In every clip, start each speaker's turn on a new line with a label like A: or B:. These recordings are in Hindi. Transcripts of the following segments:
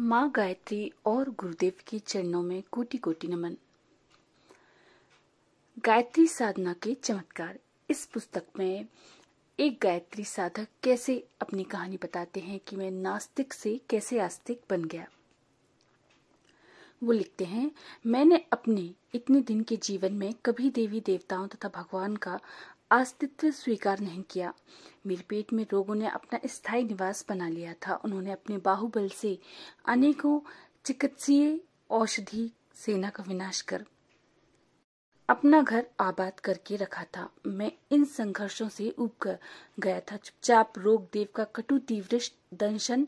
A: माँ गायत्री और गुरुदेव के चरणों में कोटि कोटि नमन गायत्री साधना के चमत्कार इस पुस्तक में एक गायत्री साधक कैसे अपनी कहानी बताते हैं कि मैं नास्तिक से कैसे आस्तिक बन गया वो लिखते हैं मैंने अपने इतने दिन के जीवन में कभी देवी देवताओं तथा भगवान का अस्तित्व स्वीकार नहीं किया मेरे पेट में रोगों ने अपना स्थायी निवास बना लिया था उन्होंने अपने बाहुबल से अनेकों चिकित्सीय औषधि सेना का विनाश कर अपना घर आबाद करके रखा था मैं इन संघर्षों से उब गया था चुपचाप रोग देव का कटु तीव्र दंशन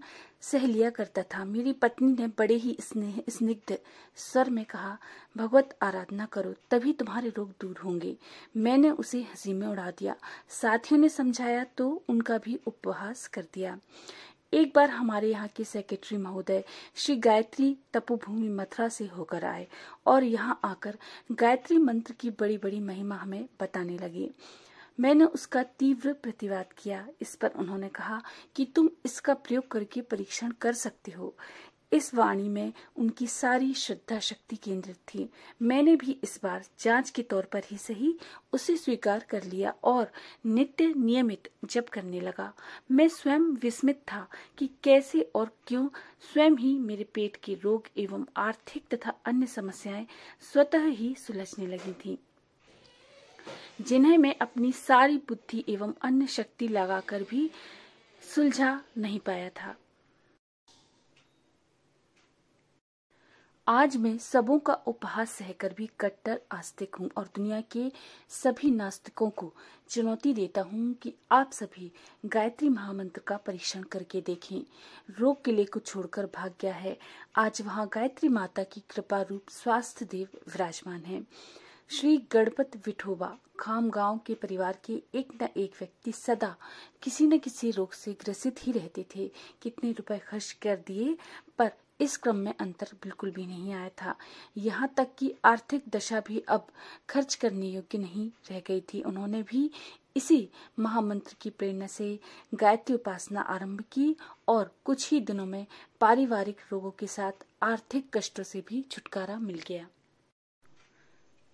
A: सह लिया करता था मेरी पत्नी ने बड़े ही स्नेह स्निग्ध स्वर में कहा भगवत आराधना करो तभी तुम्हारे रोग दूर होंगे मैंने उसे हंसी में उड़ा दिया साथियों ने समझाया तो उनका भी उपहास कर दिया एक बार हमारे यहाँ के सेक्रेटरी महोदय श्री गायत्री तपोभूमि मथुरा से होकर आए और यहाँ आकर गायत्री मंत्र की बड़ी बड़ी महिमा हमें बताने लगे मैंने उसका तीव्र प्रतिवाद किया इस पर उन्होंने कहा कि तुम इसका प्रयोग करके परीक्षण कर सकते हो इस वाणी में उनकी सारी श्रद्धा शक्ति केंद्रित थी मैंने भी इस बार जांच के तौर पर ही सही उसे स्वीकार कर लिया और नित्य नियमित जप करने लगा मैं स्वयं विस्मित था कि कैसे और क्यों स्वयं ही मेरे पेट के रोग एवं आर्थिक तथा अन्य समस्याएं स्वतः ही सुलझने लगी थीं। जिन्हें मैं अपनी सारी बुद्धि एवं अन्य शक्ति लगाकर भी सुलझा नहीं पाया था आज मैं सबों का उपहास सहकर भी कट्टर आस्तिक हूँ और दुनिया के सभी नास्तिकों को चुनौती देता हूँ कि आप सभी गायत्री महामंत्र का परीक्षण करके देखें रोग किले को छोड़कर भाग गया है आज वहाँ गायत्री माता की कृपा रूप स्वास्थ्य देव विराजमान है श्री गणपत विठोबा खाम गांव के परिवार के एक न एक व्यक्ति सदा किसी न किसी रोग से ग्रसित ही रहते थे कितने रुपए खर्च कर दिए पर इस क्रम में अंतर बिल्कुल भी नहीं आया था यहाँ तक कि आर्थिक दशा भी अब खर्च करने योग्य नहीं रह गई थी उन्होंने भी इसी महामंत्र की प्रेरणा से गायत्री उपासना आरंभ की और कुछ ही दिनों में पारिवारिक रोगों के साथ आर्थिक कष्टों से भी छुटकारा मिल गया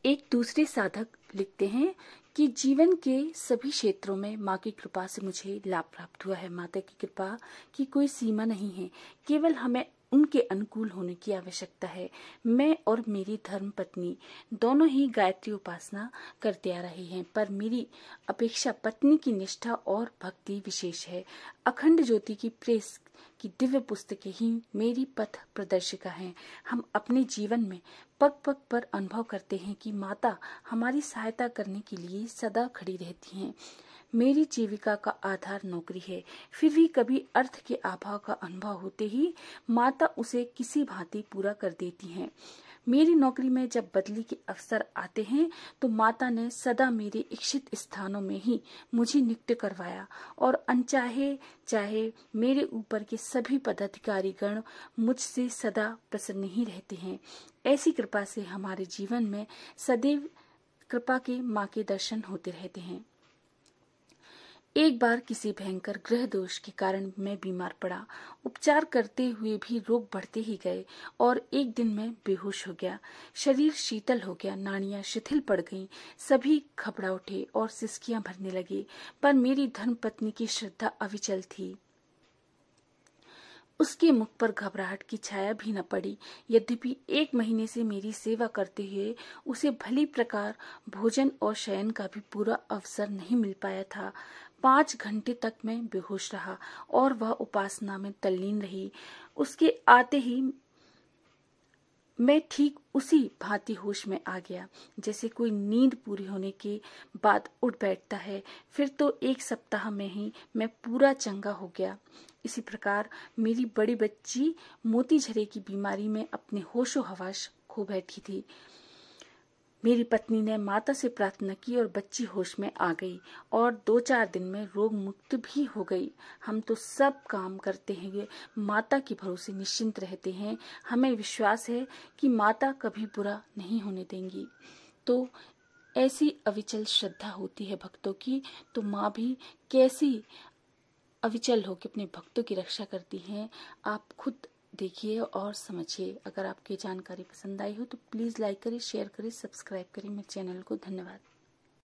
A: एक दूसरे साधक लिखते हैं कि जीवन के सभी क्षेत्रों में माँ की कृपा से मुझे लाभ प्राप्त हुआ है माता की कृपा की कोई सीमा नहीं है केवल हमें उनके अनुकूल होने की आवश्यकता है मैं और मेरी धर्म पत्नी दोनों ही गायत्री उपासना करते आ रहे हैं पर मेरी अपेक्षा पत्नी की निष्ठा और भक्ति विशेष है अखंड ज्योति की प्रेस कि दिव्य पुस्तकें ही मेरी पथ प्रदर्शिका हैं हम अपने जीवन में पग पग पर अनुभव करते हैं कि माता हमारी सहायता करने के लिए सदा खड़ी रहती हैं मेरी जीविका का आधार नौकरी है फिर भी कभी अर्थ के अभाव का अनुभव होते ही माता उसे किसी भांति पूरा कर देती हैं मेरी नौकरी में जब बदली के अवसर आते हैं तो माता ने सदा मेरे इच्छित स्थानों में ही मुझे नियुक्त करवाया और अनचाहे चाहे मेरे ऊपर के सभी पदाधिकारी गण मुझसे सदा प्रसन्न ही रहते हैं ऐसी कृपा से हमारे जीवन में सदैव कृपा के माँ के दर्शन होते रहते हैं एक बार किसी भयंकर ग्रह दोष के कारण मैं बीमार पड़ा उपचार करते हुए भी रोग बढ़ते ही गए और एक दिन मैं बेहोश हो गया शरीर शीतल हो गया नाड़ियां शिथिल पड़ गईं सभी घबरा उठे और सिसकियां भरने लगे पर मेरी पत्नी की श्रद्धा अविचल थी उसके मुख पर घबराहट की छाया भी न पड़ी यद्यपि एक महीने से मेरी सेवा करते हुए उसे भली प्रकार भोजन और शयन का भी पूरा अवसर नहीं मिल पाया था पाँच घंटे तक मैं बेहोश रहा और वह उपासना में तल्लीन रही उसके आते ही मैं ठीक उसी भांति होश में आ गया जैसे कोई नींद पूरी होने के बाद उठ बैठता है फिर तो एक सप्ताह में ही मैं पूरा चंगा हो गया इसी प्रकार मेरी बड़ी बच्ची मोती झरे की बीमारी में अपने होशो हवाश खो बैठी थी मेरी पत्नी ने माता से प्रार्थना की और बच्ची होश में आ गई और दो चार दिन में रोग मुक्त भी हो गई हम तो सब काम करते हैं माता के भरोसे निश्चिंत रहते हैं हमें विश्वास है कि माता कभी बुरा नहीं होने देंगी तो ऐसी अविचल श्रद्धा होती है भक्तों की तो माँ भी कैसी अविचल होकर अपने भक्तों की रक्षा करती हैं आप खुद देखिए और समझिए अगर आपकी जानकारी पसंद आई हो तो प्लीज़ लाइक करें शेयर करें सब्सक्राइब करें मेरे चैनल को धन्यवाद